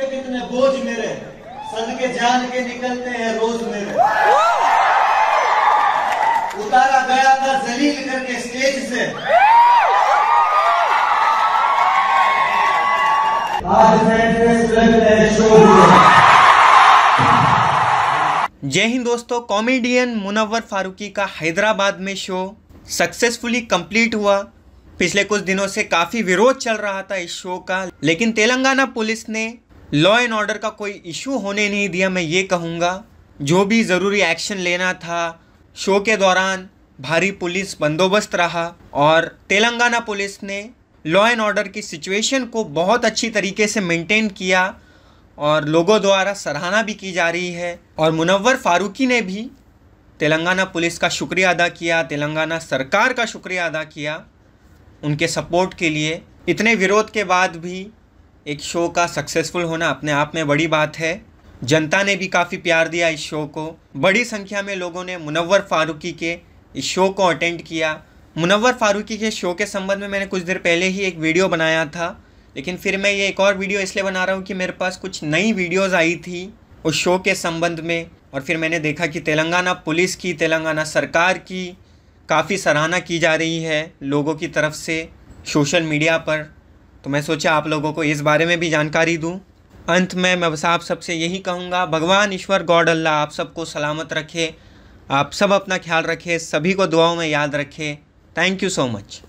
कितने बोझ मेरे सदके जान के निकलते हैं रोज मेरे उतारा गया था जलील करके स्टेज से आज जय हिंद दोस्तों कॉमेडियन मुनव्वर फारूकी का हैदराबाद में शो सक्सेसफुली कंप्लीट हुआ पिछले कुछ दिनों से काफ़ी विरोध चल रहा था इस शो का लेकिन तेलंगाना पुलिस ने लॉ एंड ऑर्डर का कोई इशू होने नहीं दिया मैं ये कहूँगा जो भी ज़रूरी एक्शन लेना था शो के दौरान भारी पुलिस बंदोबस्त रहा और तेलंगाना पुलिस ने लॉ एंड ऑर्डर की सिचुएशन को बहुत अच्छी तरीके से मेंटेन किया और लोगों द्वारा सराहना भी की जा रही है और मुनव्वर फारूकी ने भी तेलंगाना पुलिस का शुक्रिया अदा किया तेलंगाना सरकार का शुक्रिया अदा किया उनके सपोर्ट के लिए इतने विरोध के बाद भी एक शो का सक्सेसफुल होना अपने आप में बड़ी बात है जनता ने भी काफ़ी प्यार दिया इस शो को बड़ी संख्या में लोगों ने मुनव्वर फारूकी के इस शो को अटेंड किया मुनव्वर फारूकी के शो के संबंध में मैंने कुछ देर पहले ही एक वीडियो बनाया था लेकिन फिर मैं ये एक और वीडियो इसलिए बना रहा हूँ कि मेरे पास कुछ नई वीडियोज़ आई थी उस शो के संबंध में और फिर मैंने देखा कि तेलंगाना पुलिस की तेलंगाना सरकार की काफ़ी सराहना की जा रही है लोगों की तरफ से सोशल मीडिया पर तो मैं सोचा आप लोगों को इस बारे में भी जानकारी दूँ अंत में मैं बस आप सबसे यही कहूँगा भगवान ईश्वर गॉड अल्लाह आप सबको सलामत रखे आप सब अपना ख्याल रखें सभी को दुआओं में याद रखें थैंक यू सो मच